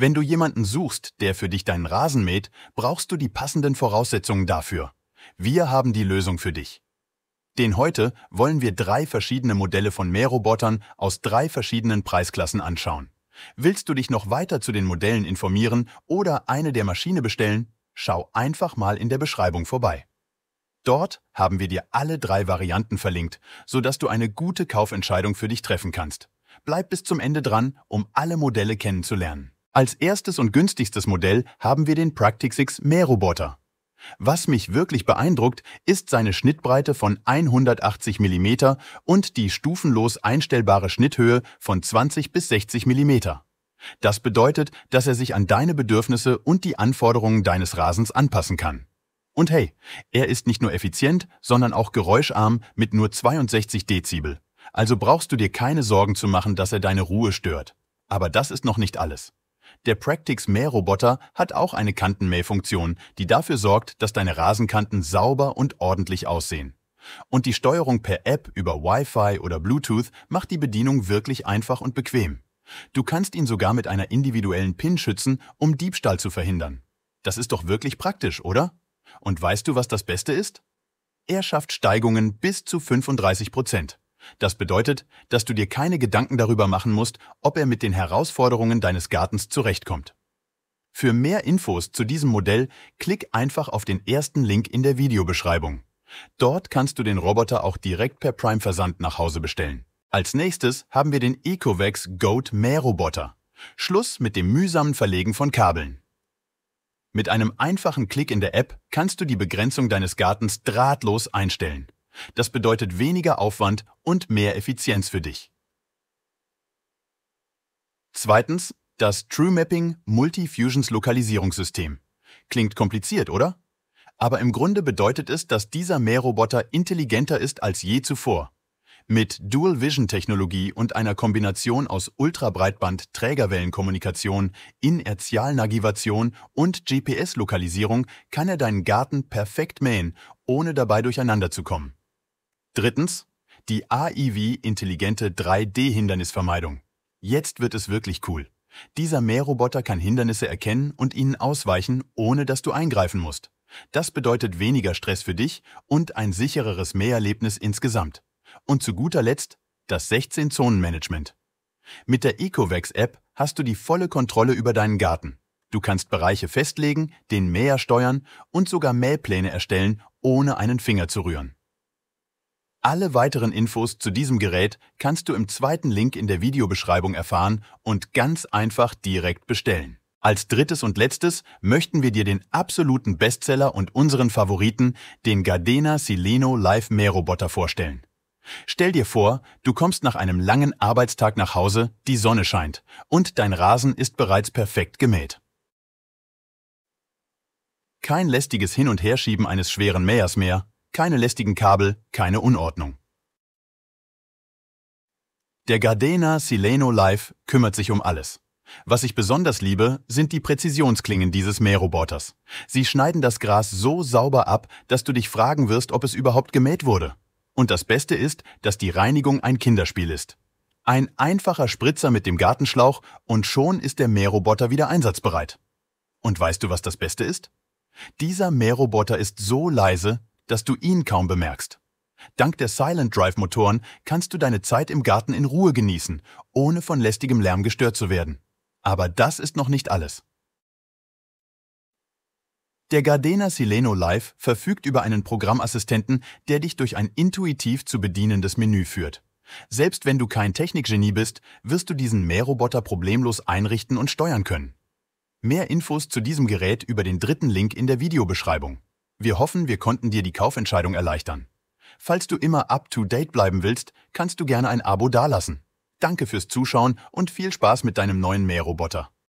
Wenn du jemanden suchst, der für dich deinen Rasen mäht, brauchst du die passenden Voraussetzungen dafür. Wir haben die Lösung für dich. Den heute wollen wir drei verschiedene Modelle von Mährobotern aus drei verschiedenen Preisklassen anschauen. Willst du dich noch weiter zu den Modellen informieren oder eine der Maschine bestellen? Schau einfach mal in der Beschreibung vorbei. Dort haben wir dir alle drei Varianten verlinkt, sodass du eine gute Kaufentscheidung für dich treffen kannst. Bleib bis zum Ende dran, um alle Modelle kennenzulernen. Als erstes und günstigstes Modell haben wir den Practic 6 Mähroboter. Was mich wirklich beeindruckt, ist seine Schnittbreite von 180 mm und die stufenlos einstellbare Schnitthöhe von 20 bis 60 mm. Das bedeutet, dass er sich an deine Bedürfnisse und die Anforderungen deines Rasens anpassen kann. Und hey, er ist nicht nur effizient, sondern auch geräuscharm mit nur 62 Dezibel. Also brauchst du dir keine Sorgen zu machen, dass er deine Ruhe stört. Aber das ist noch nicht alles. Der Practix Mähroboter hat auch eine Kantenmähfunktion, die dafür sorgt, dass deine Rasenkanten sauber und ordentlich aussehen. Und die Steuerung per App über Wi-Fi oder Bluetooth macht die Bedienung wirklich einfach und bequem. Du kannst ihn sogar mit einer individuellen PIN schützen, um Diebstahl zu verhindern. Das ist doch wirklich praktisch, oder? Und weißt du, was das Beste ist? Er schafft Steigungen bis zu 35 Prozent. Das bedeutet, dass du dir keine Gedanken darüber machen musst, ob er mit den Herausforderungen deines Gartens zurechtkommt. Für mehr Infos zu diesem Modell klick einfach auf den ersten Link in der Videobeschreibung. Dort kannst du den Roboter auch direkt per Prime-Versand nach Hause bestellen. Als nächstes haben wir den Ecovex Goat Mähroboter. Schluss mit dem mühsamen Verlegen von Kabeln. Mit einem einfachen Klick in der App kannst du die Begrenzung deines Gartens drahtlos einstellen. Das bedeutet weniger Aufwand und mehr Effizienz für dich. Zweitens, das True TrueMapping Multifusions Lokalisierungssystem. Klingt kompliziert, oder? Aber im Grunde bedeutet es, dass dieser Mähroboter intelligenter ist als je zuvor. Mit Dual Vision Technologie und einer Kombination aus Ultrabreitband Trägerwellenkommunikation, Inertialnavigation und GPS Lokalisierung kann er deinen Garten perfekt mähen, ohne dabei durcheinander zu kommen. Drittens, die AIV intelligente 3D-Hindernisvermeidung. Jetzt wird es wirklich cool. Dieser Mähroboter kann Hindernisse erkennen und ihnen ausweichen, ohne dass du eingreifen musst. Das bedeutet weniger Stress für dich und ein sichereres Mäherlebnis insgesamt. Und zu guter Letzt das 16-Zonen-Management. Mit der Ecovex-App hast du die volle Kontrolle über deinen Garten. Du kannst Bereiche festlegen, den Mäher steuern und sogar Mähpläne erstellen, ohne einen Finger zu rühren. Alle weiteren Infos zu diesem Gerät kannst du im zweiten Link in der Videobeschreibung erfahren und ganz einfach direkt bestellen. Als drittes und letztes möchten wir dir den absoluten Bestseller und unseren Favoriten, den Gardena Sileno Live Mähroboter vorstellen. Stell dir vor, du kommst nach einem langen Arbeitstag nach Hause, die Sonne scheint und dein Rasen ist bereits perfekt gemäht. Kein lästiges Hin- und Herschieben eines schweren Mähers mehr, keine lästigen Kabel, keine Unordnung. Der Gardena Sileno Life kümmert sich um alles. Was ich besonders liebe, sind die Präzisionsklingen dieses Mähroboters. Sie schneiden das Gras so sauber ab, dass du dich fragen wirst, ob es überhaupt gemäht wurde. Und das Beste ist, dass die Reinigung ein Kinderspiel ist. Ein einfacher Spritzer mit dem Gartenschlauch und schon ist der Mähroboter wieder einsatzbereit. Und weißt du, was das Beste ist? Dieser Mähroboter ist so leise, dass du ihn kaum bemerkst. Dank der Silent Drive Motoren kannst du deine Zeit im Garten in Ruhe genießen, ohne von lästigem Lärm gestört zu werden. Aber das ist noch nicht alles. Der Gardena Sileno Live verfügt über einen Programmassistenten, der dich durch ein intuitiv zu bedienendes Menü führt. Selbst wenn du kein Technikgenie bist, wirst du diesen Mähroboter problemlos einrichten und steuern können. Mehr Infos zu diesem Gerät über den dritten Link in der Videobeschreibung. Wir hoffen, wir konnten dir die Kaufentscheidung erleichtern. Falls du immer up-to-date bleiben willst, kannst du gerne ein Abo dalassen. Danke fürs Zuschauen und viel Spaß mit deinem neuen Mähroboter.